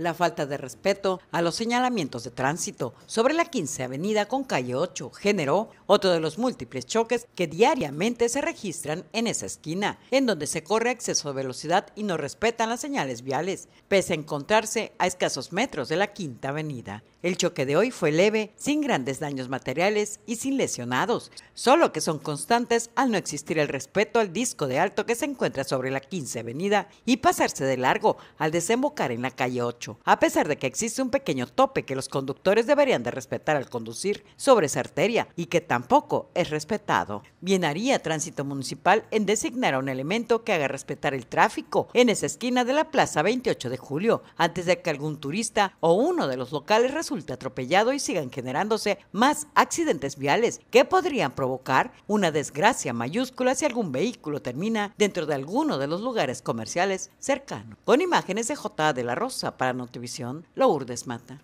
la falta de respeto a los señalamientos de tránsito sobre la 15 Avenida con calle 8 generó otro de los múltiples choques que diariamente se registran en esa esquina, en donde se corre exceso de velocidad y no respetan las señales viales, pese a encontrarse a escasos metros de la Quinta Avenida. El choque de hoy fue leve, sin grandes daños materiales y sin lesionados, solo que son constantes al no existir el respeto al disco de alto que se encuentra sobre la 15 Avenida y pasarse de largo al desembocar en la calle 8. A pesar de que existe un pequeño tope que los conductores deberían de respetar al conducir sobre esa arteria y que tampoco es respetado. Bien haría Tránsito Municipal en designar a un elemento que haga respetar el tráfico en esa esquina de la Plaza 28 de Julio, antes de que algún turista o uno de los locales resulte atropellado y sigan generándose más accidentes viales que podrían provocar una desgracia mayúscula si algún vehículo termina dentro de alguno de los lugares comerciales cercanos. Con imágenes de J. de la Rosa para Notivisión, Lourdes Mata.